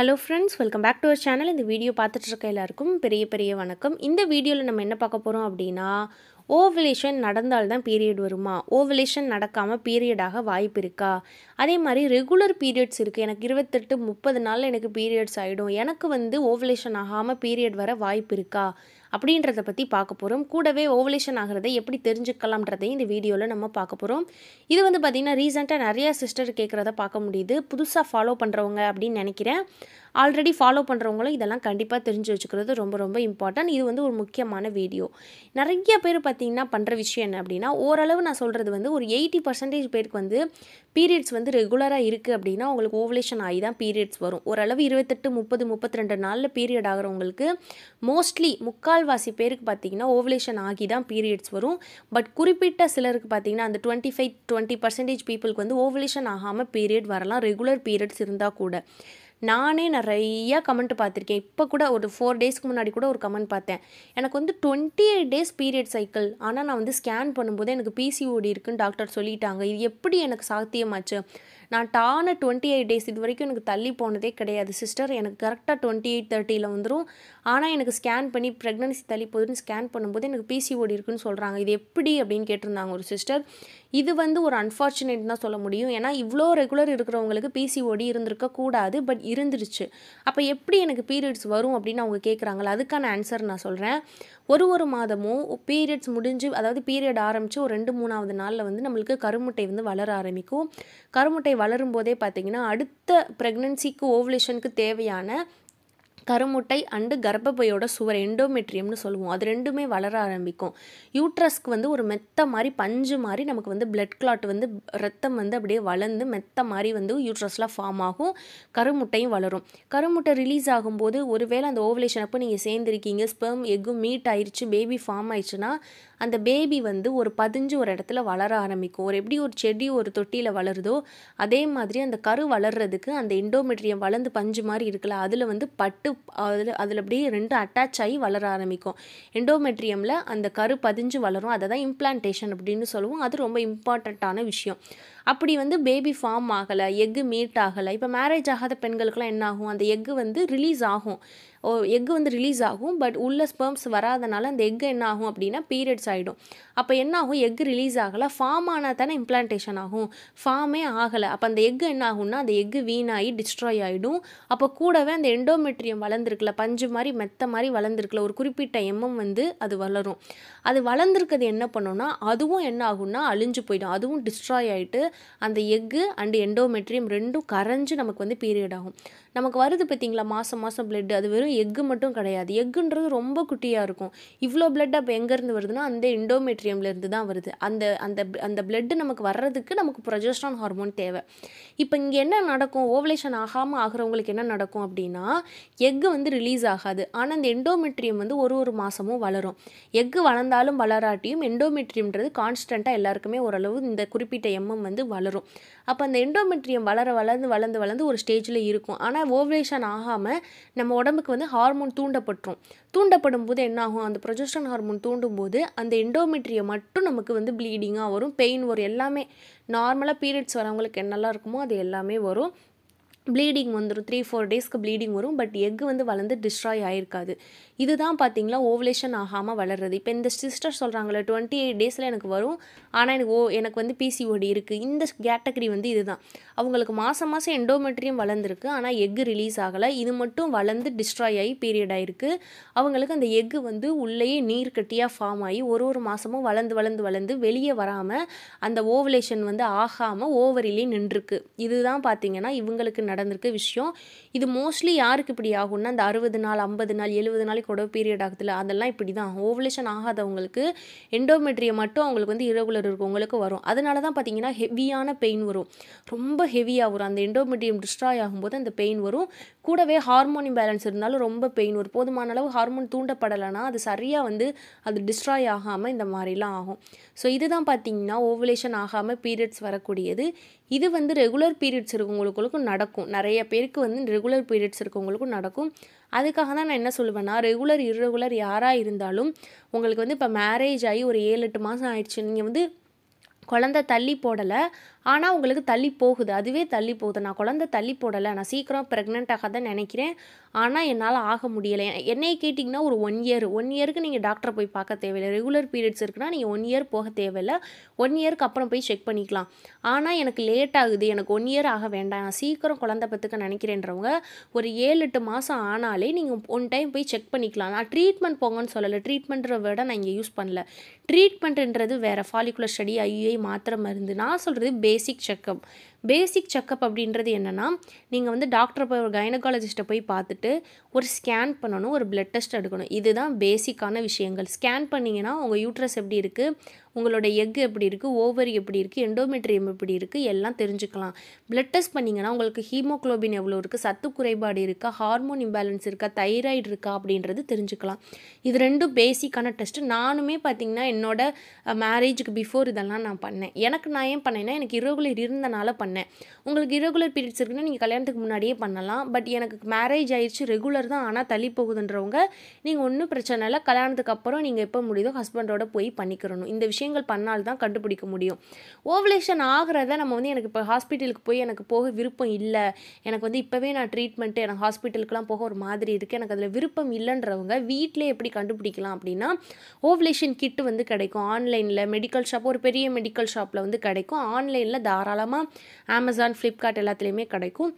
hello friends welcome back to our channel இந்த video பார்த்துட்டு இருக்க எல்லாருக்கும் பெரிய பெரிய வணக்கம் இந்த வீடியோவில் நம்ம என்ன பார்க்க போகிறோம் அப்படின்னா ஓவலேஷன் நடந்தால் தான் பீரியட் வருமா ஓவலேஷன் நடக்காமல் பீரியடாக வாய்ப்பு இருக்கா அதே மாதிரி ரெகுலர் பீரியட்ஸ் இருக்குது எனக்கு இருபத்தெட்டு முப்பது நாளில் எனக்கு பீரியட்ஸ் ஆகிடும் எனக்கு வந்து ஓவலேஷன் ஆகாமல் பீரியட் வர வாய்ப்பு இருக்கா அப்படின்றத பற்றி பார்க்க போகிறோம் கூடவே ஓவலேஷன் ஆகிறதை எப்படி தெரிஞ்சுக்கலாம்ன்றதையும் இந்த வீடியோவில் நம்ம பார்க்க போகிறோம் இது வந்து பார்த்திங்கன்னா ரீசெண்டாக நிறையா சிஸ்டர் கேட்குறத பார்க்க முடியுது புதுசாக ஃபாலோ பண்ணுறவங்க அப்படின்னு நினைக்கிறேன் ஆல்ரெடி ஃபாலோ பண்ணுறவங்களும் இதெல்லாம் கண்டிப்பாக தெரிஞ்சு வச்சுக்கிறது ரொம்ப ரொம்ப இம்பார்ட்டன்ட் இது வந்து ஒரு முக்கியமான வீடியோ நிறைய பேர் பார்த்திங்கன்னா பண்ணுற விஷயம் என்ன அப்படின்னா ஓரளவு நான் சொல்கிறது வந்து ஒரு எயிட்டி பர்சன்டேஜ் பேருக்கு வந்து பீரியட்ஸ் வந்து ரெகுலராக இருக்குது அப்படின்னா உங்களுக்கு ஓவலேஷன் ஆகி தான் பீரியட்ஸ் வரும் ஓரளவு இருபத்தெட்டு முப்பது முப்பத்தி ரெண்டு நாளில் பீரியட் ஆகிறவங்களுக்கு மோஸ்ட்லி முக்கால் முக்கால்வாசி பேருக்கு பார்த்தீங்கன்னா ஓவலேஷன் ஆகி தான் பீரியட்ஸ் வரும் பட் குறிப்பிட்ட சிலருக்கு பார்த்தீங்கன்னா அந்த டுவெண்ட்டி ஃபைவ் டுவெண்ட்டி பர்சன்டேஜ் பீப்புளுக்கு வந்து ஓவலேஷன் ஆகாமல் பீரியட் வரலாம் ரெகுலர் பீரியட்ஸ் இருந்தால் கூட நானே நிறையா கமெண்ட் பார்த்துருக்கேன் இப்போ கூட ஒரு ஃபோர் டேஸ்க்கு முன்னாடி கூட ஒரு கமெண்ட் பார்த்தேன் எனக்கு வந்து twenty eight days period cycle ஆனால் நான் வந்து ஸ்கேன் பண்ணும்போது எனக்கு பிசிஓடி இருக்குன்னு டாக்டர் சொல்லிட்டாங்க இது எப்படி எனக்கு சாத்தியமாச்சு நான் டான டுவெண்ட்டி எயிட் டேஸ் இது வரைக்கும் எனக்கு தள்ளி போனதே கிடையாது சிஸ்டர் எனக்கு கரெக்டாக டுவெண்ட்டி எயிட் தேர்ட்டியில் வந்துடும் ஆனால் எனக்கு ஸ்கேன் பண்ணி ப்ரெக்னன்சி தள்ளி போகுதுன்னு ஸ்கேன் பண்ணும்போது எனக்கு பிசிஓடி இருக்குன்னு சொல்கிறாங்க இது எப்படி அப்படின்னு கேட்டிருந்தாங்க ஒரு சிஸ்டர் இது வந்து ஒரு அன்ஃபார்ச்சுனேட் தான் சொல்ல முடியும் ஏன்னா இவ்வளோ ரெகுலர் இருக்கிறவங்களுக்கு பிசிஓடி இருந்திருக்க கூடாது பட் இருந்துருச்சு அப்போ எப்படி எனக்கு பீரியட்ஸ் வரும் அப்படின்னு அவங்க கேட்குறாங்களா அதுக்கான ஆன்சர் நான் சொல்கிறேன் ஒரு ஒரு மாதமும் பீரியட்ஸ் முடிஞ்சு அதாவது பீரியட் ஆரம்பித்து ஒரு ரெண்டு மூணாவது நாளில் வந்து நம்மளுக்கு கருமுட்டை வந்து வளர ஆரம்பிக்கும் கருமுட்டை வளரும் போதே பார்த்திங்கன்னா அடுத்த ப்ரெக்னென்சிக்கு ஓவலேஷனுக்கு தேவையான கருமுட்டை அண்டு கர்ப்பப்பையோட சுவர் எண்டோமெட்ரியம்னு சொல்லுவோம் அது ரெண்டுமே வளர ஆரம்பிக்கும் யூட்ரஸ்க்கு வந்து ஒரு மெத்த மாதிரி பஞ்சு மாதிரி நமக்கு வந்து பிளட் கிளாட் வந்து ரத்தம் வந்து அப்படியே வளர்ந்து மெத்த மாதிரி வந்து யூட்ரஸ்லாம் ஃபார்ம் ஆகும் கருமுட்டையும் வளரும் கருமுட்டை ரிலீஸ் ஆகும்போது ஒருவேளை அந்த ஓவலேஷன் அப்போ நீங்கள் சேர்ந்துருக்கீங்க ஸ்பெர்ம் எக்கும் மீட் ஆயிடுச்சு பேபி ஃபார்ம் ஆயிடுச்சுன்னா அந்த பேபி வந்து ஒரு பதிஞ்சு ஒரு இடத்துல வளர ஆரம்பிக்கும் ஒரு எப்படி ஒரு செடி ஒரு தொட்டியில் வளருதோ அதே மாதிரி அந்த கரு வளர்றதுக்கு அந்த இண்டோமெட்ரியம் வளர்ந்து பஞ்சு மாதிரி இருக்குல்ல அதில் வந்து பட்டு அதில் அதில் அப்படியே ரெண்டும் அட்டாச் ஆகி வளர ஆரம்பிக்கும் எண்டோமெட்ரியமில் அந்த கரு பதிஞ்சு வளரும் அதை தான் இம்ப்ளான்டேஷன் அப்படின்னு சொல்லுவோம் அது ரொம்ப இம்பார்ட்டண்ட்டான விஷயம் அப்படி வந்து பேபி ஃபார்ம் ஆகலை எக்கு மீட் ஆகலை இப்போ மேரேஜ் ஆகாத பெண்களுக்கெல்லாம் என்ன ஆகும் அந்த எக்கு வந்து ரிலீஸ் ஆகும் ஓ எக்கு வந்து ரிலீஸ் ஆகும் பட் உள்ள ஸ்பெர்ம்ஸ் வராதனால அந்த எக்கு என்ன ஆகும் அப்படின்னா பீரியட்ஸ் ஆகிடும் அப்போ என்ன ஆகும் எக்கு ரிலீஸ் ஆகலை ஃபார்ம் ஆனால் தானே இம்ப்ளான்டேஷன் ஆகும் ஃபார்மே ஆகலை அப்போ அந்த எக்கு என்ன ஆகும்னா அந்த எக்கு வீணாகி டிஸ்ட்ராய் ஆகிடும் அப்போ கூடவே அந்த எண்டோமெட்ரியம் வளர்ந்துருக்குல பஞ்சு மாதிரி மெத்த மாதிரி வளர்ந்துருக்குல ஒரு குறிப்பிட்ட எம்எம் வந்து அது வளரும் அது வளர்ந்துருக்கிறது என்ன பண்ணோன்னா அதுவும் என்ன ஆகும்னா அழிஞ்சு போயிடும் அதுவும் டிஸ்ட்ராய் ஆகிட்டு அந்த எக்கு அண்டு எண்டோமெட்ரியம் ரெண்டும் கரைஞ்சு நமக்கு வந்து பீரியட் ஆகும் நமக்கு வருது பார்த்தீங்களா மாதம் மாதம் பிளட் அது வெறும் எக்கு மட்டும் கிடையாது எக்குன்றது ரொம்ப குட்டியாக இருக்கும் இவ்வளோ பிளட் அப்போ எங்கேருந்து வருதுன்னா அந்த இண்டோமெட்ரியம்லேருந்து தான் வருது அந்த அந்த அந்த பிளட்டு நமக்கு வர்றதுக்கு நமக்கு ப்ரொஜஸ்ட்ரான் ஹார்மோன் தேவை இப்போ இங்கே என்ன நடக்கும் ஓவலேஷன் ஆகாமல் ஆகிறவங்களுக்கு என்ன நடக்கும் அப்படின்னா எக்கு வந்து ரிலீஸ் ஆகாது ஆனால் அந்த எண்டோமெட்ரியம் வந்து ஒரு ஒரு மாதமும் வளரும் எக்கு வளர்ந்தாலும் வளராட்டியும் எண்டோமெட்ரியம்ன்றது கான்ஸ்டண்ட்டாக எல்லாருக்குமே ஓரளவு இந்த குறிப்பிட்ட எம்எம் வந்து வளரும் அப்போ அந்த எண்டோமெட்ரியம் வளர வளர்ந்து வளர்ந்து வளர்ந்து ஒரு ஸ்டேஜில் இருக்கும் ஆனால் ஆனால் ஓவரேஷன் ஆகாமல் நம்ம உடம்புக்கு வந்து ஹார்மோன் தூண்டப்பட்டுரும் தூண்டப்படும் போது என்னாகும் அந்த ப்ரொஜஸ்டன் ஹார்மோன் தூண்டும் போது அந்த எண்டோமெட்ரியை மட்டும் நமக்கு வந்து ப்ளீடிங்காக வரும் பெயின் வரும் எல்லாமே நார்மலாக பீரியட்ஸ் வரவங்களுக்கு என்னெல்லாம் இருக்குமோ அது எல்லாமே வரும் ப்ளீடிங் வந்துடும் த்ரீ ஃபோர் டேஸ்க்கு ப்ளீடிங் வரும் பட் எக் வந்து வளர்ந்து டிஸ்ட்ராய் ஆகிருக்காது இதுதான் பார்த்தீங்களா ஓவலேஷன் ஆகாமல் வளர்றது இப்போ இந்த சிஸ்டர் சொல்கிறாங்களே டுவெண்ட்டி எயிட் டேஸில் எனக்கு வரும் ஆனால் எனக்கு ஓ எனக்கு வந்து பிசிஓடி இருக்குது இந்த கேட்டகரி வந்து இதுதான் அவங்களுக்கு மாதம் மாதம் எண்டோமெட்ரியம் வளர்ந்துருக்கு ஆனால் எக்கு ரிலீஸ் ஆகலை இது மட்டும் வளர்ந்து டிஸ்ட்ராய் ஆகி பீரியட் ஆகிருக்கு அவங்களுக்கு அந்த எக்கு வந்து உள்ளேயே நீர் கட்டியாக ஃபார்ம் ஆகி ஒரு ஒரு மாதமும் வளர்ந்து வளர்ந்து வளர்ந்து வெளியே வராமல் அந்த ஓவலேஷன் வந்து ஆகாமல் ஓவரிலே நின்றுருக்கு இதுதான் பார்த்தீங்கன்னா இவங்களுக்கு நடந்திருக்க விஷயம் இது மோஸ்ட்லி யாருக்கு இப்படி ஆகும்னா அந்த அறுபது நாள் ஐம்பது நாள் எழுபது நாளைக்கு உடவு பீரியட் ஆகுதுல அதெல்லாம் இப்படி தான் ஓவலேஷன் ஆகாதவங்களுக்கு எண்டோமெட்ரியை மட்டும் அவங்களுக்கு வந்து இரகுலர் இருக்கவங்களுக்கு வரும் அதனால தான் பார்த்தீங்கன்னா ஹெவியான பெயின் வரும் ரொம்ப ஹெவியாக வரும் அந்த எண்டோமெட்ரியம் டிஸ்ட்ராய் ஆகும்போது அந்த பெயின் வரும் கூடவே ஹார்மோனியம் பேலன்ஸ் இருந்தாலும் ரொம்ப பெயின் வரும் போதுமான அளவு ஹார்மோன் தூண்டப்படலைன்னா அது சரியாக வந்து அது டிஸ்ட்ராய் ஆகாமல் இந்த மாதிரிலாம் ஆகும் ஸோ இதுதான் பார்த்தீங்கன்னா ஓவலேஷன் ஆகாமல் பீரியட்ஸ் வரக்கூடியது இது வந்து ரெகுலர் பீரியட்ஸ் இருக்கவங்களுக்கு நடக்கும் நிறைய பேருக்கு வந்து ரெகுலர் பீரியட்ஸ் இருக்கவங்களுக்கும் நடக்கும் அதுக்காக தான் நான் என்ன சொல்லுவேன்னா ரெகுலர் இர்ரெகுலர் யாராக இருந்தாலும் உங்களுக்கு வந்து இப்போ மேரேஜ் ஆகி ஒரு ஏழு எட்டு மாதம் ஆயிடுச்சு நீங்கள் வந்து குழந்த தள்ளி போடலை ஆனால் உங்களுக்கு தள்ளி போகுது அதுவே தள்ளி போகுது நான் குழந்த தள்ளி போடலை நான் சீக்கிரம் ப்ரெக்னென்ட் ஆக தான் நினைக்கிறேன் ஆனால் என்னால் ஆக முடியலை என்னை கேட்டிங்கன்னா ஒரு ஒன் இயர் ஒன் இயருக்கு நீங்கள் டாக்டரை போய் பார்க்க தேவையில்லை ரெகுலர் பீரியட்ஸ் இருக்குன்னா நீங்கள் ஒன் இயர் போக தேவையில்லை ஒன் இயருக்கு அப்புறம் போய் செக் பண்ணிக்கலாம் ஆனால் எனக்கு லேட் ஆகுது எனக்கு ஒன் இயர் ஆக வேண்டாம் நான் சீக்கிரம் குழந்த பத்துக்க நினைக்கிறேன்றவங்க ஒரு ஏழு எட்டு மாதம் ஆனாலே நீங்கள் ஒன் டைம் போய் செக் பண்ணிக்கலாம் நான் ட்ரீட்மெண்ட் போங்கன்னு சொல்லலை ட்ரீட்மெண்ட்ற விட நான் இங்கே யூஸ் பண்ணல ட்ரீட்மெண்ட்ன்றது வேறு ஃபாலிகுலர் ஸ்டடி ஐஏ மாத்திரை மருந்து நான் சொல்கிறது பேஸ் basic checkup பேசிக் செக்கப் அப்படின்றது என்னென்னா நீங்கள் வந்து டாக்டர் போய் ஒரு கைனகாலஜிஸ்ட்டை போய் பார்த்துட்டு ஒரு ஸ்கேன் பண்ணணும் ஒரு பிளட் டெஸ்ட் எடுக்கணும் இதுதான் பேசிக்கான விஷயங்கள் ஸ்கேன் பண்ணிங்கன்னா உங்கள் யூட்ரஸ் எப்படி இருக்குது உங்களோட எக் எப்படி இருக்குது ஓவரி எப்படி இருக்குது எண்டோமெட்ரியம் எப்படி இருக்குது எல்லாம் தெரிஞ்சுக்கலாம் பிளட் டெஸ்ட் பண்ணிங்கன்னா உங்களுக்கு ஹீமோக்ளோபின் எவ்வளோ இருக்குது சத்து குறைபாடு இருக்கா ஹார்மோன் இம்பேலன்ஸ் இருக்கா தைராய்டு இருக்கா அப்படின்றது தெரிஞ்சுக்கலாம் இது ரெண்டும் பேசிக்கான டெஸ்ட்டு நானுமே பார்த்திங்கன்னா என்னோட மேரேஜுக்கு பிஃபோர் இதெல்லாம் நான் பண்ணேன் எனக்கு நான் ஏன் பண்ணேன்னா எனக்கு இரவுகளில் இருந்தனால பண்ணேன் பண்ணேன் உங்களுக்கு இரகுலர் பீரியட்ஸ் இருக்குன்னா நீங்கள் கல்யாணத்துக்கு முன்னாடியே பண்ணலாம் பட் எனக்கு மேரேஜ் ஆயிடுச்சு ரெகுலர் தான் ஆனால் தள்ளி போகுதுன்றவங்க நீங்கள் ஒன்றும் பிரச்சனை இல்லை கல்யாணத்துக்கு அப்புறம் நீங்கள் எப்போ முடியுதோ ஹஸ்பண்டோட போய் பண்ணிக்கிறணும் இந்த விஷயங்கள் பண்ணால்தான் கண்டுபிடிக்க முடியும் ஓவலேஷன் ஆகிறத நம்ம வந்து எனக்கு இப்போ ஹாஸ்பிட்டலுக்கு போய் எனக்கு போக விருப்பம் இல்லை எனக்கு வந்து இப்போவே நான் ட்ரீட்மெண்ட்டு எனக்கு ஹாஸ்பிட்டலுக்குலாம் போக ஒரு மாதிரி இருக்குது எனக்கு அதில் விருப்பம் இல்லைன்றவங்க வீட்டிலே எப்படி கண்டுபிடிக்கலாம் அப்படின்னா ஓவலேஷன் கிட் வந்து கிடைக்கும் ஆன்லைனில் மெடிக்கல் ஷாப் ஒரு பெரிய மெடிக்கல் ஷாப்பில் வந்து கிடைக்கும் ஆன்லைனில் தாராளமாக அமேசான் ஃப்ளிப்கார்ட் எல்லாத்துலேயுமே கிடைக்கும்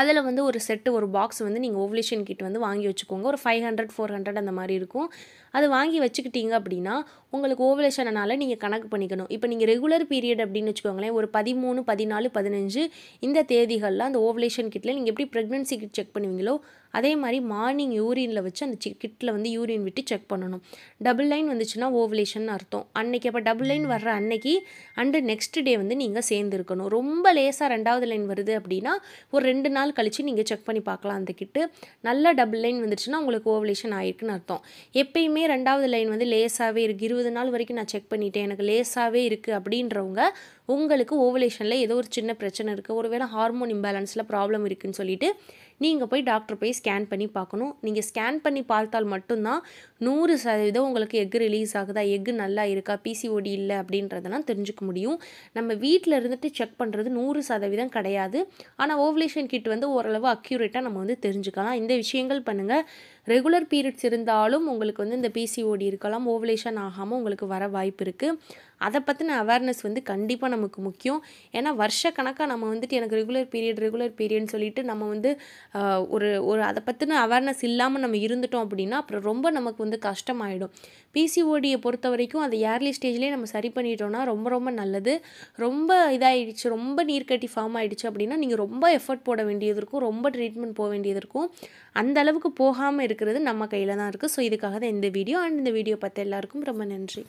அதில் வந்து ஒரு செட்டு ஒரு பாக்ஸ் வந்து நீங்கள் ஓவலேஷன் கிட் வந்து வாங்கி வச்சுக்கோங்க ஒரு ஃபைவ் ஹண்ட்ரட் ஃபோர் ஹண்ட்ரட் அந்த மாதிரி இருக்கும் அது வாங்கி வச்சுக்கிட்டீங்க அப்படின்னா உங்களுக்கு ஓவலேஷனால் நீங்கள் கணக்கு பண்ணிக்கணும் இப்போ நீங்கள் ரெகுலர் பீரியட் அப்படின்னு வச்சுக்கோங்களேன் ஒரு பதிமூணு பதினாலு பதினஞ்சு இந்த தேதிகளில் அந்த ஓவலேஷன் கிட்டில் நீங்கள் எப்படி ப்ரெக்னென்சி கிட் செக் பண்ணுவீங்களோ அதே மாதிரி மார்னிங் யூரியனில் வச்சு அந்த கிட்டில் வந்து யூரின் விட்டு செக் பண்ணணும் டபுள் லைன் வந்துச்சுன்னா ஓவலேஷன் அர்த்தம் அன்னைக்கு அப்போ டபுள் லைன் வர்ற அன்னைக்கு அண்டு நெக்ஸ்ட் டே வந்து நீங்கள் சேர்ந்துருக்கணும் ரொம்ப லேசாக ரெண்டாவது லைன் வருது அப்படின்னா ஒரு ரெண்டு நாள் கழித்து நீங்கள் செக் பண்ணி பார்க்கலாம் அந்த கிட்டு நல்லா டபுள் லைன் வந்துச்சுன்னா உங்களுக்கு ஓவலேஷன் ஆயிருக்குன்னு அர்த்தம் எப்பயுமே ரெண்டாவது லைன் வந்து லேசாகவே இருக்குது இருபது நாள் வரைக்கும் நான் செக் பண்ணிட்டேன் எனக்கு லேசாகவே இருக்குது அப்படின்றவங்க உங்களுக்கு ஓவலேஷனில் ஏதோ ஒரு சின்ன பிரச்சனை இருக்குது ஒருவேளை ஹார்மோன் இம்பேலன்ஸில் ப்ராப்ளம் இருக்குதுன்னு சொல்லிட்டு நீங்கள் போய் டாக்டர் போய் ஸ்கேன் பண்ணி பார்க்கணும் நீங்கள் ஸ்கேன் பண்ணி பார்த்தால் மட்டும்தான் நூறு சதவீதம் உங்களுக்கு எக் ரிலீஸ் ஆகுதா எக் நல்லா இருக்கா பிசிஓடி இல்லை அப்படின்றதெல்லாம் தெரிஞ்சுக்க முடியும் நம்ம வீட்டில் இருந்துட்டு செக் பண்ணுறது நூறு சதவீதம் கிடையாது ஆனால் ஓவலேஷன் கிட் வந்து ஓரளவு அக்யூரேட்டாக நம்ம வந்து தெரிஞ்சுக்கலாம் இந்த விஷயங்கள் பண்ணுங்கள் ரெகுலர் பீரியட்ஸ் இருந்தாலும் உங்களுக்கு வந்து இந்த பிசிஓடி இருக்கலாம் ஓவலேஷன் ஆகாமல் உங்களுக்கு வர வாய்ப்பு இருக்குது அதை பற்றின அவேர்னஸ் வந்து கண்டிப்பாக நமக்கு முக்கியம் ஏன்னா வருஷ கணக்காக நம்ம வந்துட்டு எனக்கு ரெகுலர் பீரியட் ரெகுலர் பீரியட்னு சொல்லிட்டு நம்ம வந்து ஒரு ஒரு அதை பற்றின அவேர்னஸ் இல்லாமல் நம்ம இருந்துட்டோம் அப்படின்னா அப்புறம் ரொம்ப நமக்கு வந்து கஷ்டமாயிடும் பிசிஓடியை பொறுத்த வரைக்கும் அதை ஏர்லி ஸ்டேஜ்லேயே நம்ம சரி பண்ணிட்டோம்னா ரொம்ப ரொம்ப நல்லது ரொம்ப இதாகிடுச்சு ரொம்ப நீர்க்கட்டி ஃபார்ம் ஆகிடுச்சு அப்படின்னா நீங்கள் ரொம்ப எஃபர்ட் போட வேண்டியது இருக்கும் ரொம்ப ட்ரீட்மெண்ட் போக வேண்டியது இருக்கும் அந்த அளவுக்கு போகாமல் இருக்க இருக்கிறது நம்ம கையில் தான் இருக்குது ஸோ இதுக்காக தான் இந்த வீடியோ அண்ட் இந்த வீடியோ பார்த்த எல்லாருக்கும் ரொம்ப நன்றி